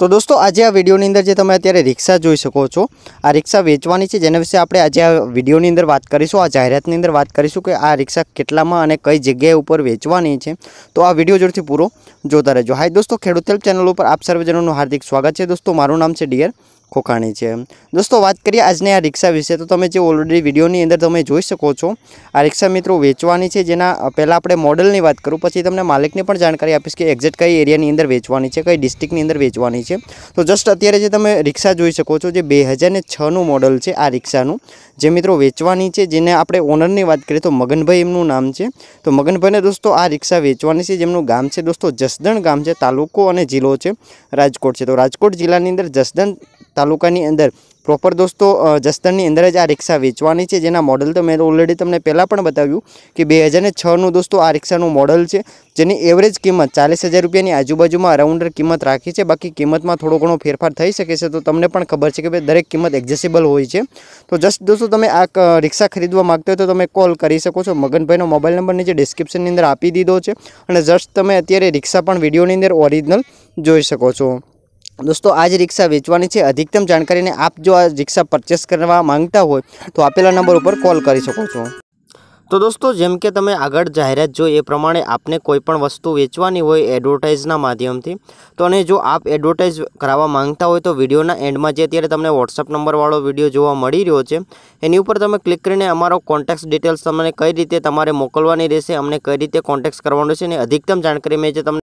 તો દોસ્તો આજે આ વિડીયોની અંદર જે તમે અત્યારે રિક્ષા જોઈ શકો છો આ રિક્ષા વેચવાની છે જેના વિશે આપણે આજે આ વિડીયોની અંદર વાત કરીશું આ જાહેરાતની અંદર વાત કરીશું કે આ રિક્ષા કેટલામાં અને કઈ જગ્યાએ ઉપર વેચવાની છે તો આ વિડીયો જોરથી પૂરો જોતા રહેજો હાય દોસ્તો ખેડૂત ચેનલ ઉપર આપ સર્વજનોનું હાર્દિક સ્વાગત છે દોસ્તો મારું નામ છે ડિયર ખોખાણી છે દોસ્તો વાત કરીએ આજની આ રિક્ષા વિશે તો તમે જે ઓલરેડી વિડીયોની અંદર તમે જોઈ શકો છો આ રિક્ષા મિત્રો વેચવાની છે જેના પહેલાં આપણે મોડલની વાત કરું પછી તમને માલિકની પણ જાણકારી આપીશ કે એક્ઝેક્ટ કઈ એરિયાની અંદર વેચવાની છે કઈ ડિસ્ટ્રિક્ટની અંદર વેચવાની છે તો જસ્ટ અત્યારે જે તમે રિક્ષા જોઈ શકો છો જે બે હજારને છનું મોડલ છે આ રિક્ષાનું જે મિત્રો વેચવાની છે જેને આપણે ઓનરની વાત કરીએ તો મગનભાઈ એમનું નામ છે તો મગનભાઈને દોસ્તો આ રિક્ષા વેચવાની છે જેમનું ગામ છે દોસ્તો જસદણ ગામ છે તાલુકો અને જિલ્લો છે રાજકોટ છે તો રાજકોટ જિલ્લાની અંદર જસદણ તાલુકાની અંદર પ્રોપર દોસ્તો જસ્તરની અંદર જ આ રિક્ષા વેચવાની છે જેના મોડલ તો મેં ઓલરેડી તમને પહેલાં પણ બતાવ્યું કે બે હજારને છનું દોસ્તો આ રિક્ષાનું મોડલ છે જેની એવરેજ કિંમત ચાલીસ હજાર રૂપિયાની આજુબાજુમાં અરાઉન્ડર કિંમત રાખી છે બાકી કિંમતમાં થોડો ઘણો ફેરફાર થઈ શકે છે તો તમને પણ ખબર છે કે ભાઈ દરેક કિંમત એડજસ્ટેબલ હોય છે તો જસ્ટ દોસ્તો તમે આ રિક્ષા ખરીદવા માગતો હોય તો તમે કોલ કરી શકો છો મગનભાઈનો મોબાઈલ નંબર નીચે ડિસ્ક્રિપ્શનની અંદર આપી દીધો છે અને જસ્ટ તમે અત્યારે રિક્ષા પણ વિડીયોની અંદર ઓરિજિનલ જોઈ શકો છો દોસ્તો આ જ રિક્ષા વેચવાની છે અધિકતમ જાણકારીને આપ જો આ રિક્ષા પરચેસ કરવા માંગતા હોય તો આપેલા નંબર ઉપર કોલ કરી શકો છો તો દોસ્તો જેમ કે તમે આગળ જાહેરાત જોઈ એ પ્રમાણે આપને કોઈપણ વસ્તુ વેચવાની હોય એડવર્ટાઇઝના માધ્યમથી તો અને જો આપ એડવર્ટાઇઝ કરાવવા માંગતા હોય તો વિડીયોના એન્ડમાં જે અત્યારે તમને વોટ્સઅપ નંબરવાળો વિડીયો જોવા મળી રહ્યો છે એની ઉપર તમે ક્લિક કરીને અમારો કોન્ટેક્ટ ડિટેલ્સ તમને કઈ રીતે તમારે મોકલવાની રહેશે અમને કઈ રીતે કોન્ટેક્ટ કરવાનો છે અને અધિકતમ જાણકારી મેં જે તમને